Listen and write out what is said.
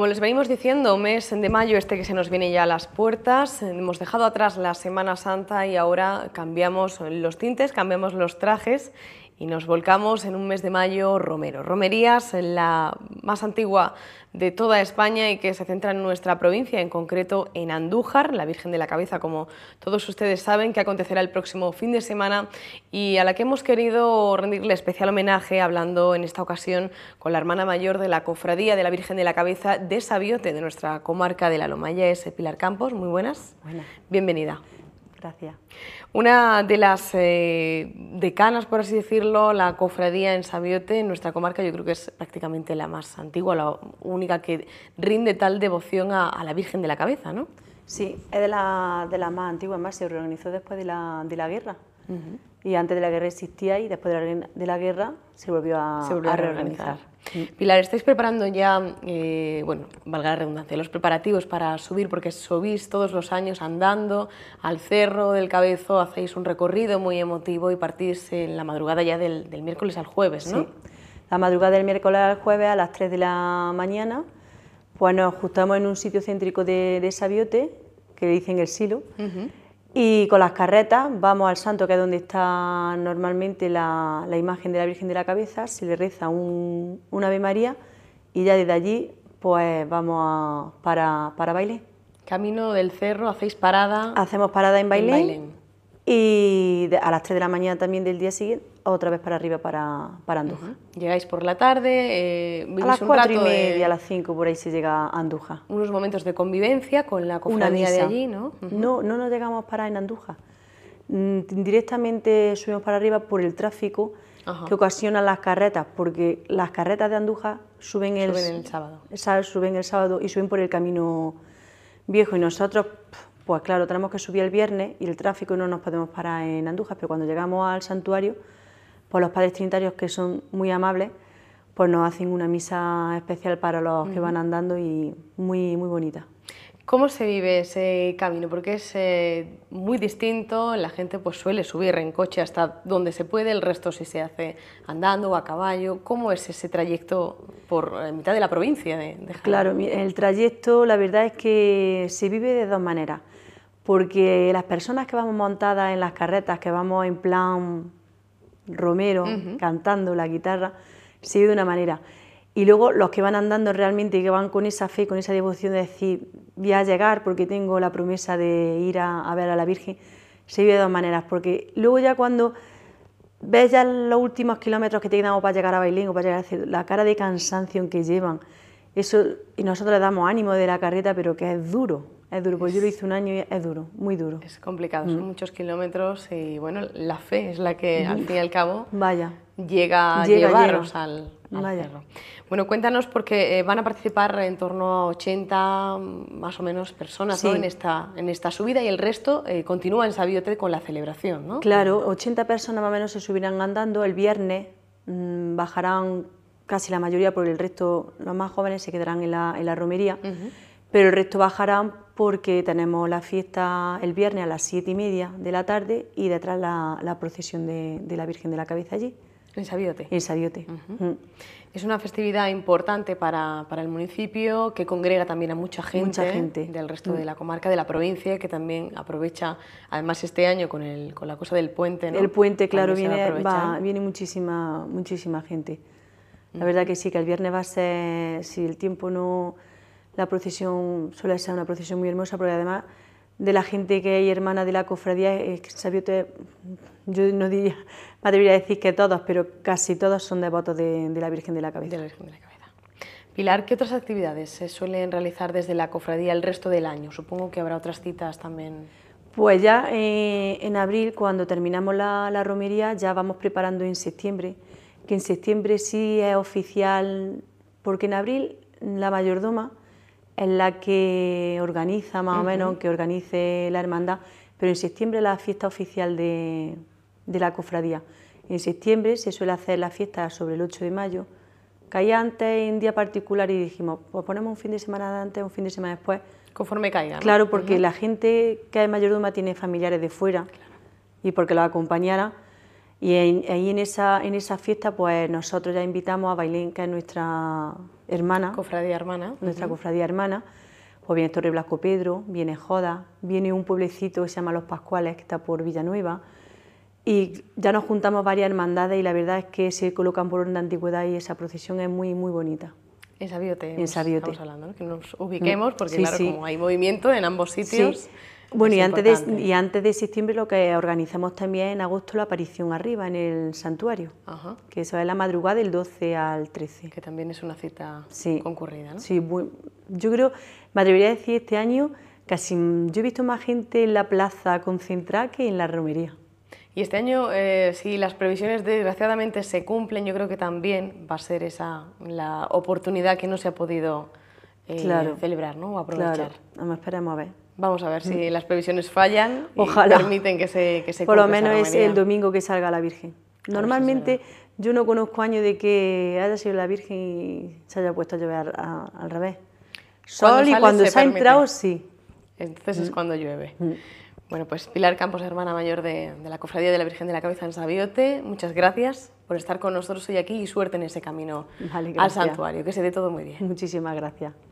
Como les venimos diciendo, mes de mayo este que se nos viene ya a las puertas, hemos dejado atrás la Semana Santa y ahora cambiamos los tintes, cambiamos los trajes y nos volcamos en un mes de mayo romero. Romerías, la más antigua de toda España y que se centra en nuestra provincia, en concreto en Andújar, la Virgen de la Cabeza, como todos ustedes saben, que acontecerá el próximo fin de semana y a la que hemos querido rendirle especial homenaje hablando en esta ocasión con la hermana mayor de la Cofradía de la Virgen de la Cabeza de Sabiote, de nuestra comarca de la Loma. es Pilar Campos, muy buenas. buenas. Bienvenida. Gracias. Una de las eh, decanas, por así decirlo, la cofradía en Sabiote, en nuestra comarca, yo creo que es prácticamente la más antigua, la única que rinde tal devoción a, la Virgen de la Cabeza, ¿no? Sí, es de la, más antigua, más se reorganizó después de la, de la guerra. Y antes de la guerra existía y después de la, guerra se volvió a, reorganizar. Mm. Pilar, estáis preparando ya, eh, bueno, valga la redundancia, los preparativos para subir, porque subís todos los años andando al cerro del Cabezo, hacéis un recorrido muy emotivo y partís en la madrugada ya del, miércoles al jueves, ¿no? La madrugada del miércoles al jueves a las 3 de la mañana, pues nos ajustamos en un sitio céntrico de, Sabiote, que le dicen el silo. Y con las carretas vamos al santo, que es donde está normalmente la, imagen de la Virgen de la Cabeza, se le reza un, Ave María y ya desde allí pues vamos para, para Bailén. Camino del cerro, hacéis parada. Hacemos parada en baile Y a las 3 de la mañana también del día siguiente, otra vez para arriba para, para Anduja Llegáis por la tarde, eh, a las cuatro y media, eh, a las cinco por ahí se llega a Anduja. Unos momentos de convivencia con la cofradía de allí, ¿no? No, no nos llegamos para en Anduja mm, Directamente subimos para arriba por el tráfico que ocasionan las carretas, porque las carretas de Anduja suben, suben el, sábado. suben el sábado y suben por el camino viejo. Y nosotros, pues claro, tenemos que subir el viernes y el tráfico no nos podemos parar en Anduja pero cuando llegamos al santuario ...por los padres trinitarios que son muy amables, pues nos hacen una misa especial para los que van andando y muy, muy bonita. ¿Cómo se vive ese camino? Porque es eh, muy distinto, la gente pues suele subir en coche hasta donde se puede, el resto si se hace andando o a caballo. ¿Cómo es ese trayecto por la mitad de la provincia de, Claro, el trayecto la verdad es que se vive de dos maneras, porque las personas que vamos montadas en las carretas, que vamos en plan Romero, cantando la guitarra, se ve de una manera. Y luego los que van andando realmente y que van con esa fe, con esa devoción de decir, voy a llegar porque tengo la promesa de ir a, ver a la Virgen, se ve de dos maneras, porque luego ya cuando ves ya los últimos kilómetros que te para llegar a Bailén o para llegar a la cara de cansancio que llevan, eso, y nosotros le damos ánimo de la carreta, pero que es duro, es duro, pues yo lo hice un año y es duro, muy duro. Es complicado, son mm. muchos kilómetros y bueno, la fe es la que al fin y al cabo Vaya. llega, a llevaros al, al Bueno, cuéntanos porque eh, van a participar en torno a 80 mm, más o menos personas en, esta, en esta subida y el resto eh, continúa en Sabiote con la celebración, ¿no? Claro, 80 personas más o menos se subirán andando, el viernes mm, bajarán casi la mayoría, porque el resto, los más jóvenes se quedarán en la, romería. pero el resto bajarán porque tenemos la fiesta el viernes a las siete y media de la tarde y detrás la, procesión de, la Virgen de la Cabeza allí. En Sabiote. En Sabiote. Mm. Es una festividad importante para, para, el municipio, que congrega también a mucha gente, mucha gente. del resto de mm. la comarca, de la provincia, que también aprovecha, además este año con, el, con la cosa del puente. El puente, claro, viene, va viene muchísima, muchísima gente. La verdad que sí, que el viernes va a ser, si el tiempo no la procesión suele ser una procesión muy hermosa porque además de la gente que hay hermana de la cofradía, eh, sabio yo no diría, me atrevería a decir que todos, pero casi todos son devotos de, la Virgen de la Cabeza. De la Virgen de la Cabeza. Pilar, ¿qué otras actividades se suelen realizar desde la cofradía el resto del año? Supongo que habrá otras citas también. Pues ya eh, en abril, cuando terminamos la, la, romería, ya vamos preparando en septiembre, que en septiembre sí es oficial, porque en abril la mayordoma ...en la que organiza más o menos, que organice la hermandad, pero en septiembre la fiesta oficial de, la cofradía. En septiembre se suele hacer la fiesta sobre el 8 de mayo, caía antes en día particular y dijimos, pues ponemos un fin de semana antes, un fin de semana después. Conforme caiga. Claro, porque la gente que es mayordoma tiene familiares de fuera y porque los acompañara, y ahí en esa, en esa fiesta, pues nosotros ya invitamos a Bailén, que es nuestra hermana. Cofradía hermana. Nuestra cofradía hermana. Pues viene Torre Blasco Pedro, viene Joda, viene un pueblecito que se llama Los Pascuales, que está por Villanueva. Y ya nos juntamos varias hermandades y la verdad es que se colocan por una de antigüedad y esa procesión es muy, muy bonita. En Sabiote, en pues, Sabiote. estamos hablando, que nos ubiquemos, mm, porque claro, como hay movimiento en ambos sitios. Bueno, y antes, de, y antes, de, septiembre lo que organizamos también en agosto la aparición arriba en el santuario, que eso es la madrugada del 12 al 13. Que también es una cita sí. concurrida, ¿no? Sí, yo creo, me atrevería a decir este año, casi yo he visto más gente en la plaza concentrada que en la romería. Y este año, eh, si las previsiones desgraciadamente se cumplen, yo creo que también va a ser esa la oportunidad que no se ha podido eh, celebrar, ¿no? O aprovechar. Claro. esperemos a ver. Vamos a ver si mm. las previsiones fallan Ojalá. permiten que se, que se Por lo menos es el domingo que salga la Virgen. Normalmente yo no conozco año de que haya sido la Virgen y se haya puesto a llover al revés. Sol y cuando se, ha entrado, sí. Entonces es mm. cuando llueve. Mm. Bueno, pues Pilar Campos, hermana mayor de, la Cofradía de la Virgen de la Cabeza en Sabiote, muchas gracias por estar con nosotros hoy aquí y suerte en ese camino al santuario. Que se dé todo muy bien. Muchísimas gracias.